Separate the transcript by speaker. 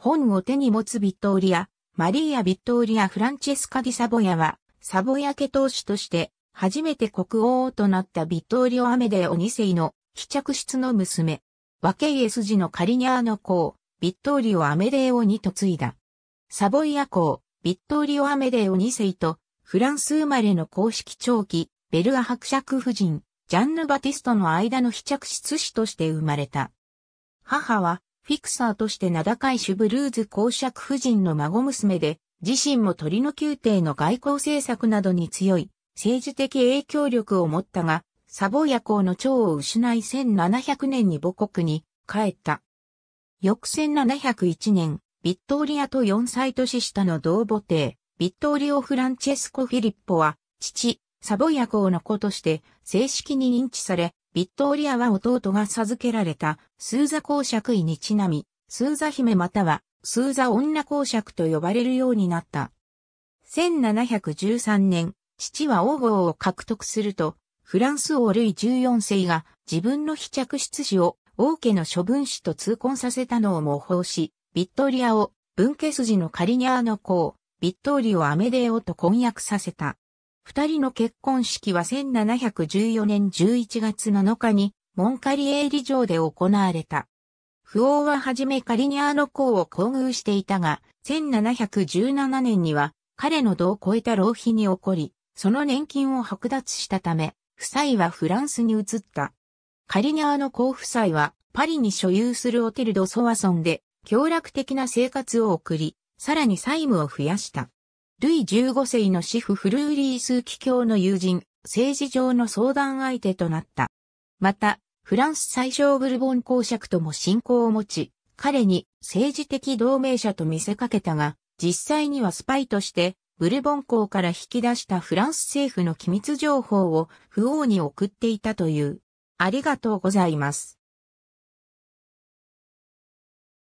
Speaker 1: 本を手に持つビットーリア、マリーア・ビットーリア・フランチェスカ・ディ・サボヤは、サボヤ家当主として、初めて国王となったビットーリオ・アメデオ2世の、非着室の娘。ワケイ字のカリニャーの公、ビットーリオ・アメデオに嫁いだ。サボイア公、ビットーリオ・アメデオ2世と、フランス生まれの公式長期、ベルア伯爵夫人、ジャンヌ・バティストの間の非着室子として生まれた。母は、フィクサーとして名高いシュブルーズ公爵夫人の孫娘で、自身も鳥の宮廷の外交政策などに強い政治的影響力を持ったが、サボヤ公の長を失い1700年に母国に帰った。翌1701年、ビットーリアと4歳年下の同母帝、ビットーリオ・フランチェスコ・フィリッポは、父、サボヤ公の子として正式に認知され、ビットリアは弟が授けられた、スーザ公爵位にちなみ、スーザ姫または、スーザ女公爵と呼ばれるようになった。1713年、父は王号を獲得すると、フランス王ルイ14世が自分の非着出子を王家の処分子と通婚させたのを模倣し、ビットリアを文家筋のカリニャーの子をビットリオ・アメデオと婚約させた。二人の結婚式は1714年11月7日にモンカリエーリ城で行われた。不王ははじめカリニアの公を厚遇していたが、1717年には彼の度を超えた浪費に起こり、その年金を剥奪したため、夫妻はフランスに移った。カリニアの公夫妻はパリに所有するオテル・ド・ソワソンで、協楽的な生活を送り、さらに債務を増やした。ルイ15世のシフ・フルーリーー。機教の友人、政治上の相談相手となった。また、フランス最小ブルボン公爵とも親交を持ち、彼に政治的同盟者と見せかけたが、実際にはスパイとして、ブルボン公から引き出したフランス政府の機密情報を不王に送っていたという。ありがとうございます。